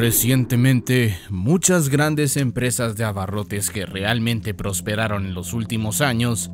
Recientemente, muchas grandes empresas de abarrotes que realmente prosperaron en los últimos años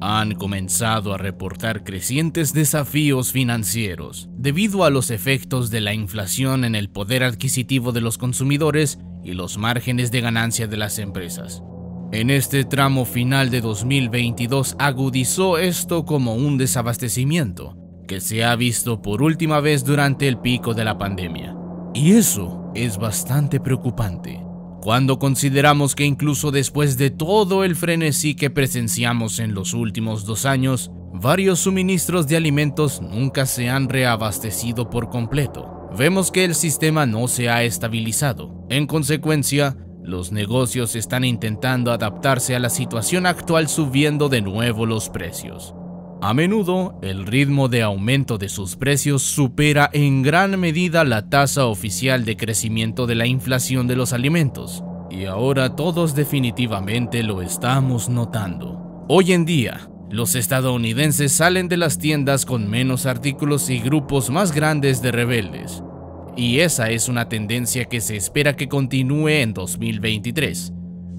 han comenzado a reportar crecientes desafíos financieros debido a los efectos de la inflación en el poder adquisitivo de los consumidores y los márgenes de ganancia de las empresas. En este tramo final de 2022 agudizó esto como un desabastecimiento que se ha visto por última vez durante el pico de la pandemia. Y eso es bastante preocupante cuando consideramos que incluso después de todo el frenesí que presenciamos en los últimos dos años, varios suministros de alimentos nunca se han reabastecido por completo. Vemos que el sistema no se ha estabilizado. En consecuencia, los negocios están intentando adaptarse a la situación actual subiendo de nuevo los precios. A menudo, el ritmo de aumento de sus precios supera en gran medida la tasa oficial de crecimiento de la inflación de los alimentos, y ahora todos definitivamente lo estamos notando. Hoy en día, los estadounidenses salen de las tiendas con menos artículos y grupos más grandes de rebeldes, y esa es una tendencia que se espera que continúe en 2023.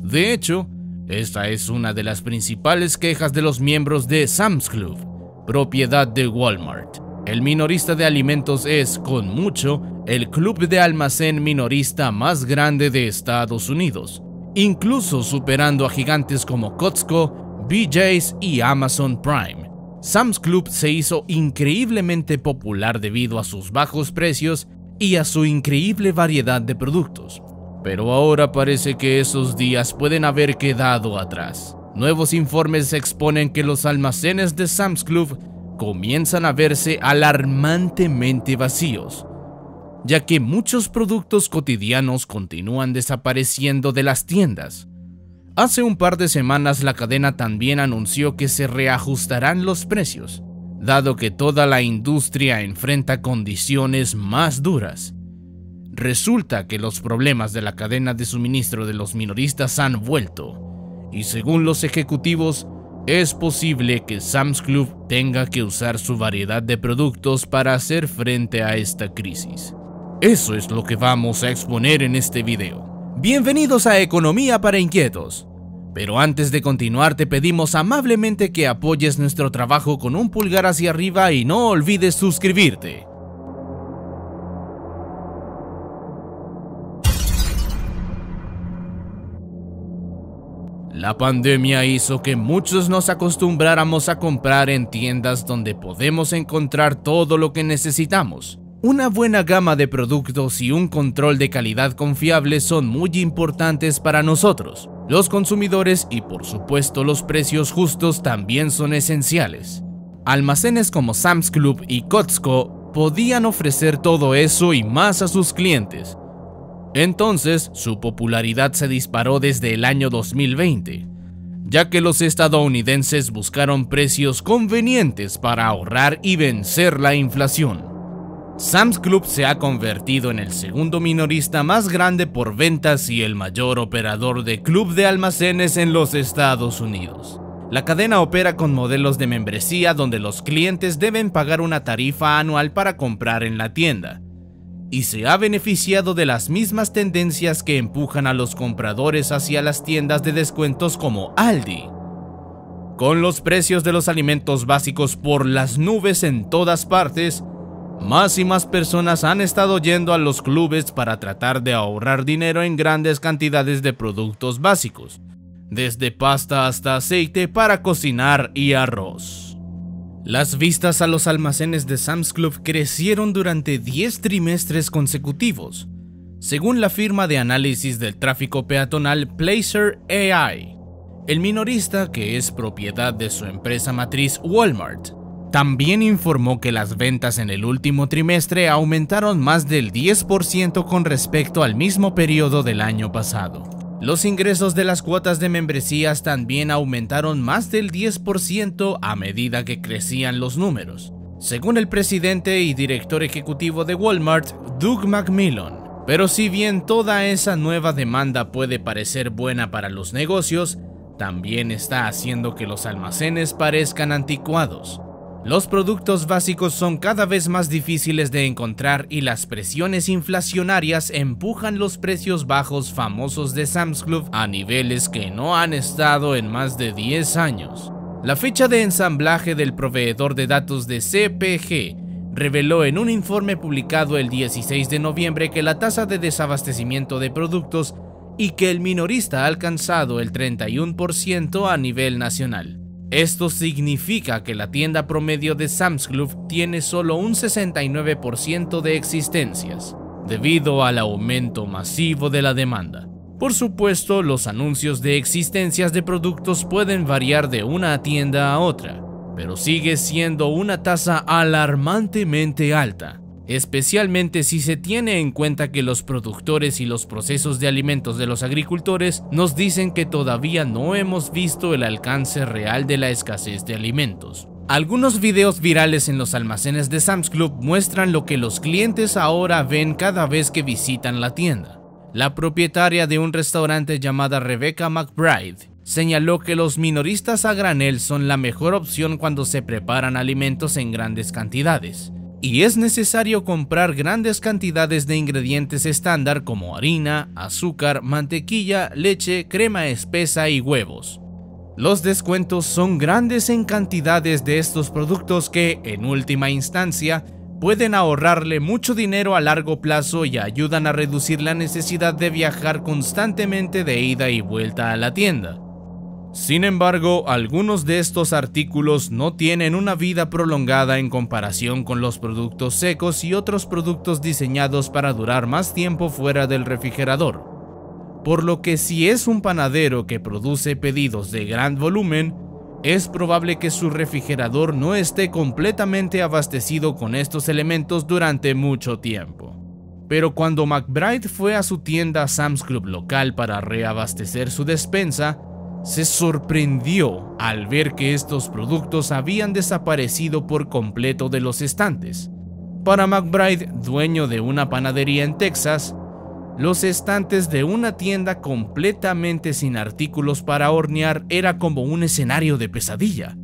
De hecho, esta es una de las principales quejas de los miembros de Sam's Club, propiedad de Walmart. El minorista de alimentos es, con mucho, el club de almacén minorista más grande de Estados Unidos, incluso superando a gigantes como Costco, BJ's y Amazon Prime. Sam's Club se hizo increíblemente popular debido a sus bajos precios y a su increíble variedad de productos. Pero ahora parece que esos días pueden haber quedado atrás. Nuevos informes exponen que los almacenes de Sam's Club comienzan a verse alarmantemente vacíos, ya que muchos productos cotidianos continúan desapareciendo de las tiendas. Hace un par de semanas la cadena también anunció que se reajustarán los precios, dado que toda la industria enfrenta condiciones más duras Resulta que los problemas de la cadena de suministro de los minoristas han vuelto, y según los ejecutivos, es posible que Sam's Club tenga que usar su variedad de productos para hacer frente a esta crisis. Eso es lo que vamos a exponer en este video. Bienvenidos a Economía para Inquietos. Pero antes de continuar te pedimos amablemente que apoyes nuestro trabajo con un pulgar hacia arriba y no olvides suscribirte. La pandemia hizo que muchos nos acostumbráramos a comprar en tiendas donde podemos encontrar todo lo que necesitamos. Una buena gama de productos y un control de calidad confiable son muy importantes para nosotros. Los consumidores y por supuesto los precios justos también son esenciales. Almacenes como Sam's Club y Costco podían ofrecer todo eso y más a sus clientes, entonces, su popularidad se disparó desde el año 2020, ya que los estadounidenses buscaron precios convenientes para ahorrar y vencer la inflación. Sam's Club se ha convertido en el segundo minorista más grande por ventas y el mayor operador de club de almacenes en los Estados Unidos. La cadena opera con modelos de membresía donde los clientes deben pagar una tarifa anual para comprar en la tienda, y se ha beneficiado de las mismas tendencias que empujan a los compradores hacia las tiendas de descuentos como Aldi. Con los precios de los alimentos básicos por las nubes en todas partes, más y más personas han estado yendo a los clubes para tratar de ahorrar dinero en grandes cantidades de productos básicos, desde pasta hasta aceite para cocinar y arroz. Las vistas a los almacenes de Sam's Club crecieron durante 10 trimestres consecutivos, según la firma de análisis del tráfico peatonal Placer AI, el minorista que es propiedad de su empresa matriz Walmart. También informó que las ventas en el último trimestre aumentaron más del 10% con respecto al mismo periodo del año pasado. Los ingresos de las cuotas de membresías también aumentaron más del 10% a medida que crecían los números, según el presidente y director ejecutivo de Walmart, Doug Macmillan. Pero si bien toda esa nueva demanda puede parecer buena para los negocios, también está haciendo que los almacenes parezcan anticuados. Los productos básicos son cada vez más difíciles de encontrar y las presiones inflacionarias empujan los precios bajos famosos de Sam's Club a niveles que no han estado en más de 10 años. La fecha de ensamblaje del proveedor de datos de CPG reveló en un informe publicado el 16 de noviembre que la tasa de desabastecimiento de productos y que el minorista ha alcanzado el 31% a nivel nacional. Esto significa que la tienda promedio de Sam's Club tiene solo un 69% de existencias, debido al aumento masivo de la demanda. Por supuesto, los anuncios de existencias de productos pueden variar de una tienda a otra, pero sigue siendo una tasa alarmantemente alta especialmente si se tiene en cuenta que los productores y los procesos de alimentos de los agricultores nos dicen que todavía no hemos visto el alcance real de la escasez de alimentos. Algunos videos virales en los almacenes de Sam's Club muestran lo que los clientes ahora ven cada vez que visitan la tienda. La propietaria de un restaurante llamada Rebecca McBride señaló que los minoristas a granel son la mejor opción cuando se preparan alimentos en grandes cantidades, y es necesario comprar grandes cantidades de ingredientes estándar como harina, azúcar, mantequilla, leche, crema espesa y huevos. Los descuentos son grandes en cantidades de estos productos que, en última instancia, pueden ahorrarle mucho dinero a largo plazo y ayudan a reducir la necesidad de viajar constantemente de ida y vuelta a la tienda. Sin embargo, algunos de estos artículos no tienen una vida prolongada en comparación con los productos secos y otros productos diseñados para durar más tiempo fuera del refrigerador. Por lo que si es un panadero que produce pedidos de gran volumen, es probable que su refrigerador no esté completamente abastecido con estos elementos durante mucho tiempo. Pero cuando McBride fue a su tienda Sam's Club local para reabastecer su despensa, se sorprendió al ver que estos productos habían desaparecido por completo de los estantes. Para McBride, dueño de una panadería en Texas, los estantes de una tienda completamente sin artículos para hornear era como un escenario de pesadilla.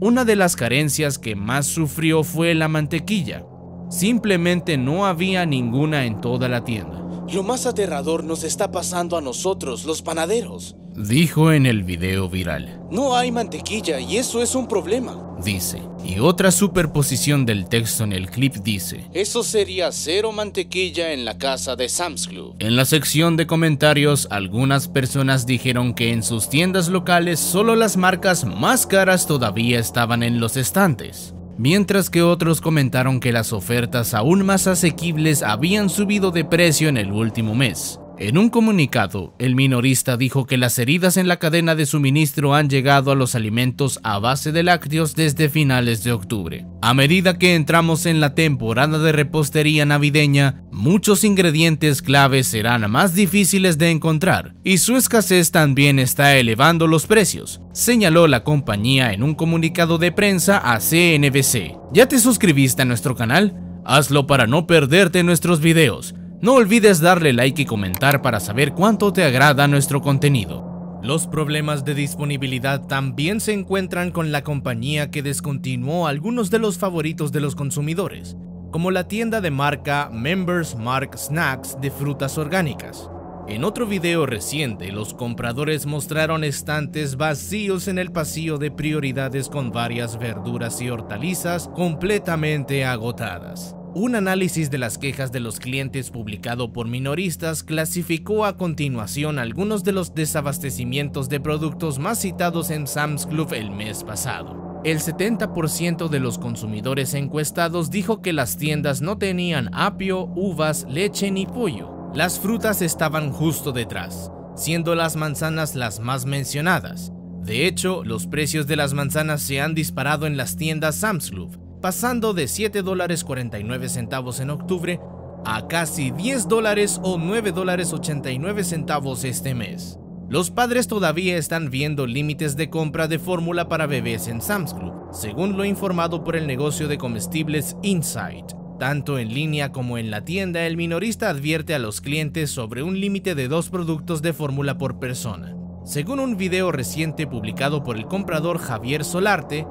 Una de las carencias que más sufrió fue la mantequilla. Simplemente no había ninguna en toda la tienda. Lo más aterrador nos está pasando a nosotros, los panaderos dijo en el video viral. No hay mantequilla y eso es un problema. Dice. Y otra superposición del texto en el clip dice, Eso sería cero mantequilla en la casa de Sam's Club. En la sección de comentarios, algunas personas dijeron que en sus tiendas locales solo las marcas más caras todavía estaban en los estantes mientras que otros comentaron que las ofertas aún más asequibles habían subido de precio en el último mes. En un comunicado, el minorista dijo que las heridas en la cadena de suministro han llegado a los alimentos a base de lácteos desde finales de octubre. A medida que entramos en la temporada de repostería navideña, muchos ingredientes claves serán más difíciles de encontrar y su escasez también está elevando los precios, señaló la compañía en un comunicado de prensa a CNBC. ¿Ya te suscribiste a nuestro canal? Hazlo para no perderte nuestros videos no olvides darle like y comentar para saber cuánto te agrada nuestro contenido. Los problemas de disponibilidad también se encuentran con la compañía que descontinuó algunos de los favoritos de los consumidores, como la tienda de marca Members Mark Snacks de frutas orgánicas. En otro video reciente, los compradores mostraron estantes vacíos en el pasillo de prioridades con varias verduras y hortalizas completamente agotadas. Un análisis de las quejas de los clientes publicado por minoristas clasificó a continuación algunos de los desabastecimientos de productos más citados en Sam's Club el mes pasado. El 70% de los consumidores encuestados dijo que las tiendas no tenían apio, uvas, leche ni pollo. Las frutas estaban justo detrás, siendo las manzanas las más mencionadas. De hecho, los precios de las manzanas se han disparado en las tiendas Sam's Club, pasando de $7.49 centavos en octubre a casi 10 o $9.89 centavos este mes. Los padres todavía están viendo límites de compra de fórmula para bebés en Sam's Club, según lo informado por el negocio de comestibles Insight. Tanto en línea como en la tienda, el minorista advierte a los clientes sobre un límite de dos productos de fórmula por persona. Según un video reciente publicado por el comprador Javier Solarte,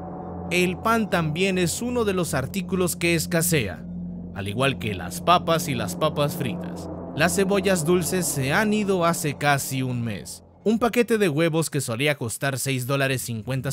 el pan también es uno de los artículos que escasea, al igual que las papas y las papas fritas. Las cebollas dulces se han ido hace casi un mes. Un paquete de huevos que solía costar $6.50 dólares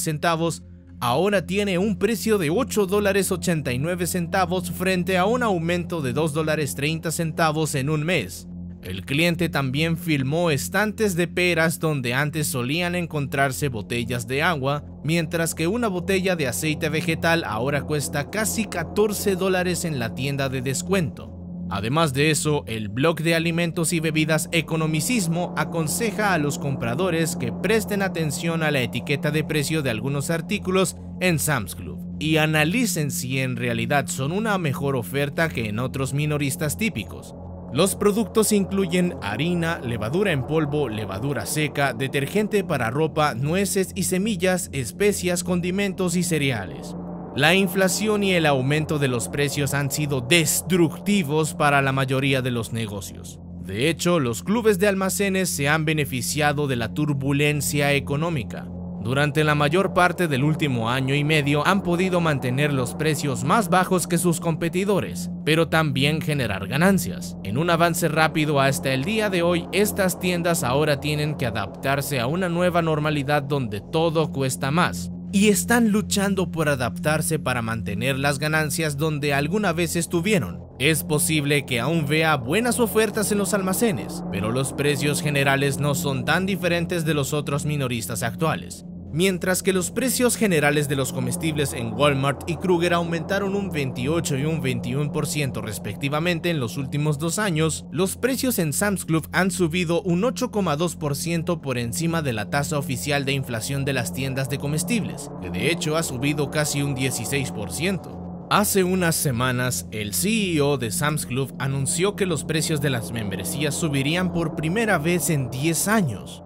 centavos ahora tiene un precio de $8.89 dólares centavos frente a un aumento de $2.30 dólares centavos en un mes. El cliente también filmó estantes de peras donde antes solían encontrarse botellas de agua, mientras que una botella de aceite vegetal ahora cuesta casi 14 dólares en la tienda de descuento. Además de eso, el blog de alimentos y bebidas Economicismo aconseja a los compradores que presten atención a la etiqueta de precio de algunos artículos en Sam's Club y analicen si en realidad son una mejor oferta que en otros minoristas típicos. Los productos incluyen harina, levadura en polvo, levadura seca, detergente para ropa, nueces y semillas, especias, condimentos y cereales. La inflación y el aumento de los precios han sido destructivos para la mayoría de los negocios. De hecho, los clubes de almacenes se han beneficiado de la turbulencia económica. Durante la mayor parte del último año y medio han podido mantener los precios más bajos que sus competidores, pero también generar ganancias. En un avance rápido hasta el día de hoy, estas tiendas ahora tienen que adaptarse a una nueva normalidad donde todo cuesta más, y están luchando por adaptarse para mantener las ganancias donde alguna vez estuvieron. Es posible que aún vea buenas ofertas en los almacenes, pero los precios generales no son tan diferentes de los otros minoristas actuales. Mientras que los precios generales de los comestibles en Walmart y Kruger aumentaron un 28 y un 21% respectivamente en los últimos dos años, los precios en Sam's Club han subido un 8,2% por encima de la tasa oficial de inflación de las tiendas de comestibles, que de hecho ha subido casi un 16%. Hace unas semanas, el CEO de Sam's Club anunció que los precios de las membresías subirían por primera vez en 10 años.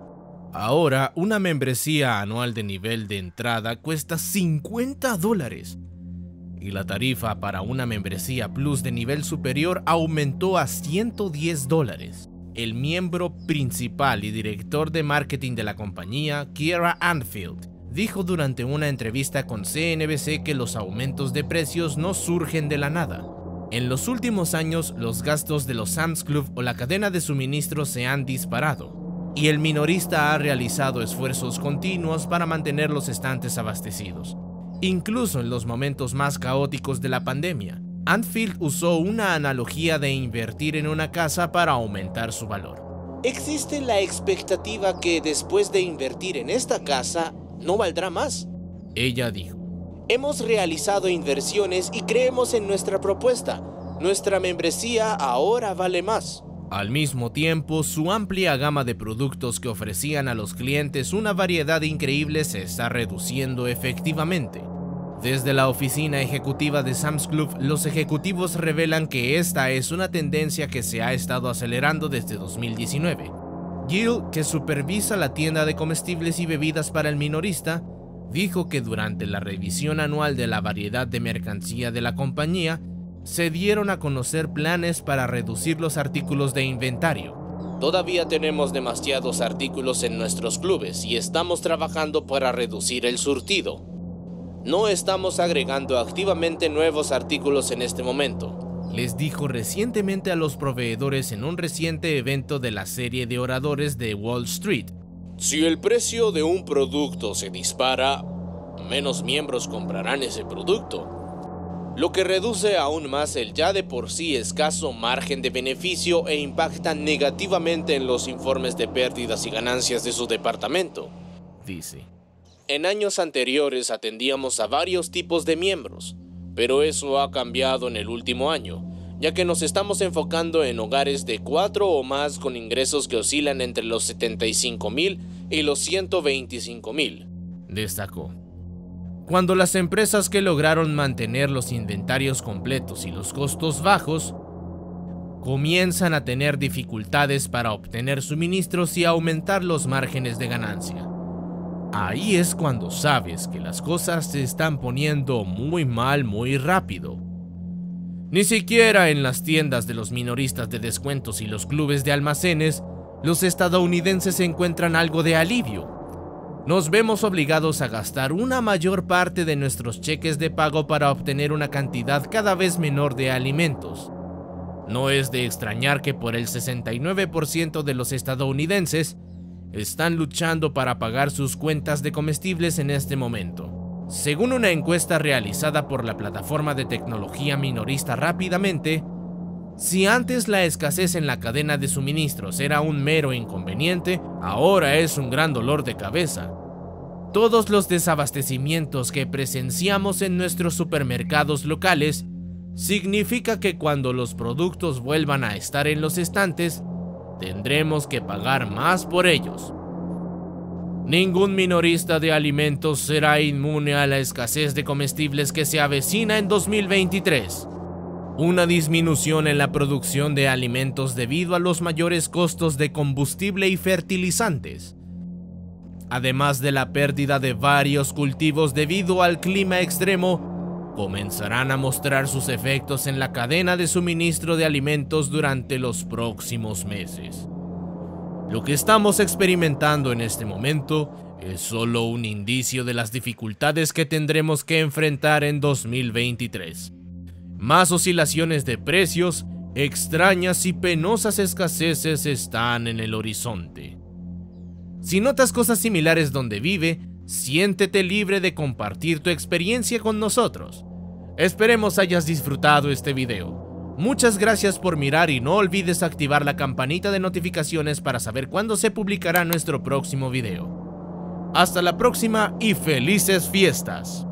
Ahora, una membresía anual de nivel de entrada cuesta 50 dólares y la tarifa para una membresía Plus de nivel superior aumentó a 110 dólares. El miembro principal y director de marketing de la compañía, Kiera Anfield, dijo durante una entrevista con CNBC que los aumentos de precios no surgen de la nada. En los últimos años, los gastos de los Sam's Club o la cadena de suministro se han disparado, y el minorista ha realizado esfuerzos continuos para mantener los estantes abastecidos, incluso en los momentos más caóticos de la pandemia. Anfield usó una analogía de invertir en una casa para aumentar su valor. Existe la expectativa que después de invertir en esta casa, no valdrá más. Ella dijo. Hemos realizado inversiones y creemos en nuestra propuesta. Nuestra membresía ahora vale más. Al mismo tiempo, su amplia gama de productos que ofrecían a los clientes una variedad increíble se está reduciendo efectivamente. Desde la oficina ejecutiva de Sam's Club, los ejecutivos revelan que esta es una tendencia que se ha estado acelerando desde 2019. Gil, que supervisa la tienda de comestibles y bebidas para el minorista, dijo que durante la revisión anual de la variedad de mercancía de la compañía, se dieron a conocer planes para reducir los artículos de inventario. Todavía tenemos demasiados artículos en nuestros clubes y estamos trabajando para reducir el surtido. No estamos agregando activamente nuevos artículos en este momento. Les dijo recientemente a los proveedores en un reciente evento de la serie de oradores de Wall Street. Si el precio de un producto se dispara, menos miembros comprarán ese producto lo que reduce aún más el ya de por sí escaso margen de beneficio e impacta negativamente en los informes de pérdidas y ganancias de su departamento. Dice. En años anteriores atendíamos a varios tipos de miembros, pero eso ha cambiado en el último año, ya que nos estamos enfocando en hogares de cuatro o más con ingresos que oscilan entre los 75 mil y los 125 mil. Destacó. Cuando las empresas que lograron mantener los inventarios completos y los costos bajos comienzan a tener dificultades para obtener suministros y aumentar los márgenes de ganancia. Ahí es cuando sabes que las cosas se están poniendo muy mal muy rápido. Ni siquiera en las tiendas de los minoristas de descuentos y los clubes de almacenes, los estadounidenses encuentran algo de alivio nos vemos obligados a gastar una mayor parte de nuestros cheques de pago para obtener una cantidad cada vez menor de alimentos. No es de extrañar que por el 69% de los estadounidenses están luchando para pagar sus cuentas de comestibles en este momento. Según una encuesta realizada por la plataforma de tecnología minorista rápidamente, si antes la escasez en la cadena de suministros era un mero inconveniente, ahora es un gran dolor de cabeza. Todos los desabastecimientos que presenciamos en nuestros supermercados locales significa que cuando los productos vuelvan a estar en los estantes, tendremos que pagar más por ellos. Ningún minorista de alimentos será inmune a la escasez de comestibles que se avecina en 2023 una disminución en la producción de alimentos debido a los mayores costos de combustible y fertilizantes, además de la pérdida de varios cultivos debido al clima extremo, comenzarán a mostrar sus efectos en la cadena de suministro de alimentos durante los próximos meses. Lo que estamos experimentando en este momento es solo un indicio de las dificultades que tendremos que enfrentar en 2023. Más oscilaciones de precios, extrañas y penosas escaseces están en el horizonte. Si notas cosas similares donde vive, siéntete libre de compartir tu experiencia con nosotros. Esperemos hayas disfrutado este video. Muchas gracias por mirar y no olvides activar la campanita de notificaciones para saber cuándo se publicará nuestro próximo video. Hasta la próxima y felices fiestas.